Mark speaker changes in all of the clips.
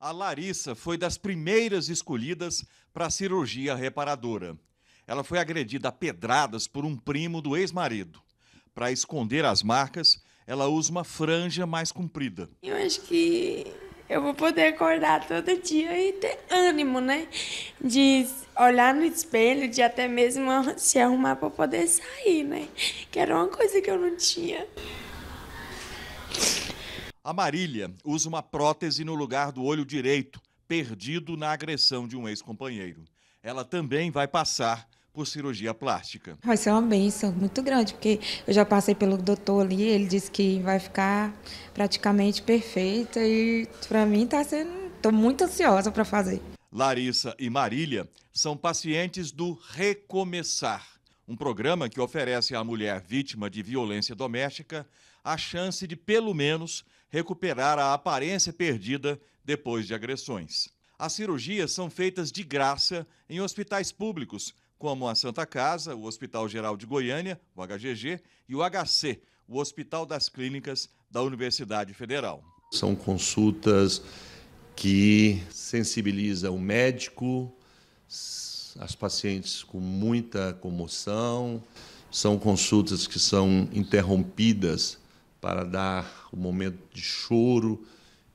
Speaker 1: a Larissa foi das primeiras escolhidas para a cirurgia reparadora. Ela foi agredida a pedradas por um primo do ex-marido. Para esconder as marcas, ela usa uma franja mais comprida. Eu
Speaker 2: acho que eu vou poder acordar todo dia e ter ânimo, né? De olhar no espelho, de até mesmo se arrumar para poder sair, né? Que era uma coisa que eu não tinha.
Speaker 1: A Marília usa uma prótese no lugar do olho direito, perdido na agressão de um ex-companheiro. Ela também vai passar por cirurgia plástica. Vai
Speaker 2: ser uma benção muito grande, porque eu já passei pelo doutor ali, ele disse que vai ficar praticamente perfeita e para mim está sendo, estou muito ansiosa para fazer.
Speaker 1: Larissa e Marília são pacientes do Recomeçar, um programa que oferece à mulher vítima de violência doméstica a chance de, pelo menos, recuperar a aparência perdida depois de agressões. As cirurgias são feitas de graça em hospitais públicos, como a Santa Casa, o Hospital Geral de Goiânia, o HGG, e o HC, o Hospital das Clínicas da Universidade Federal. São consultas que sensibilizam o médico, as pacientes com muita comoção, são consultas que são interrompidas para dar o um momento de choro,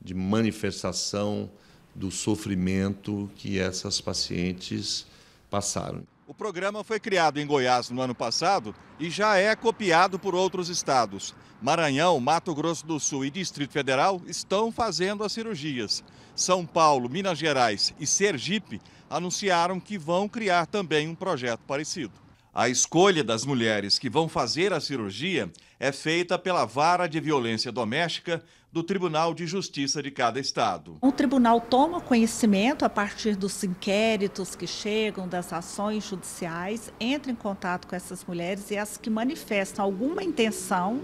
Speaker 1: de manifestação do sofrimento que essas pacientes passaram. O programa foi criado em Goiás no ano passado e já é copiado por outros estados. Maranhão, Mato Grosso do Sul e Distrito Federal estão fazendo as cirurgias. São Paulo, Minas Gerais e Sergipe anunciaram que vão criar também um projeto parecido. A escolha das mulheres que vão fazer a cirurgia é feita pela Vara de Violência Doméstica do Tribunal de Justiça de cada estado.
Speaker 2: O tribunal toma conhecimento a partir dos inquéritos que chegam, das ações judiciais, entra em contato com essas mulheres e as que manifestam alguma intenção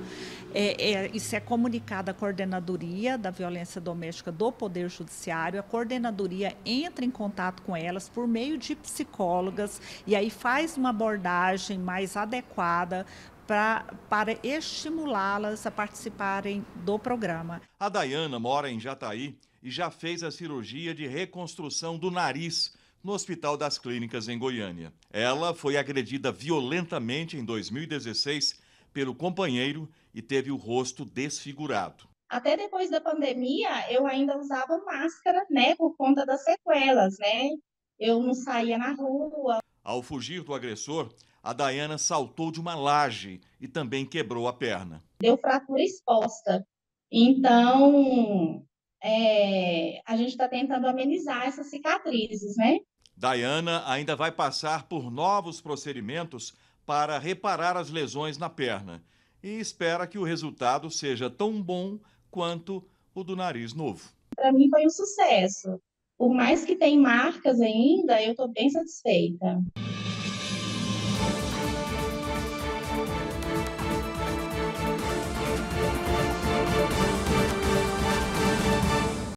Speaker 2: é, é, isso é comunicado à coordenadoria da violência doméstica do Poder Judiciário. A coordenadoria entra em contato com elas por meio de psicólogas e aí faz uma abordagem mais adequada pra, para estimulá-las a participarem do programa.
Speaker 1: A Dayana mora em Jataí e já fez a cirurgia de reconstrução do nariz no Hospital das Clínicas em Goiânia. Ela foi agredida violentamente em 2016 pelo companheiro e teve o rosto desfigurado.
Speaker 3: Até depois da pandemia, eu ainda usava máscara, né, por conta das sequelas, né? Eu não saía na rua.
Speaker 1: Ao fugir do agressor, a Dayana saltou de uma laje e também quebrou a perna.
Speaker 3: Deu fratura exposta. Então, é, a gente está tentando amenizar essas cicatrizes, né?
Speaker 1: Dayana ainda vai passar por novos procedimentos para reparar as lesões na perna e espera que o resultado seja tão bom quanto o do nariz novo.
Speaker 3: Para mim foi um sucesso. Por mais que tenha marcas ainda, eu estou bem satisfeita.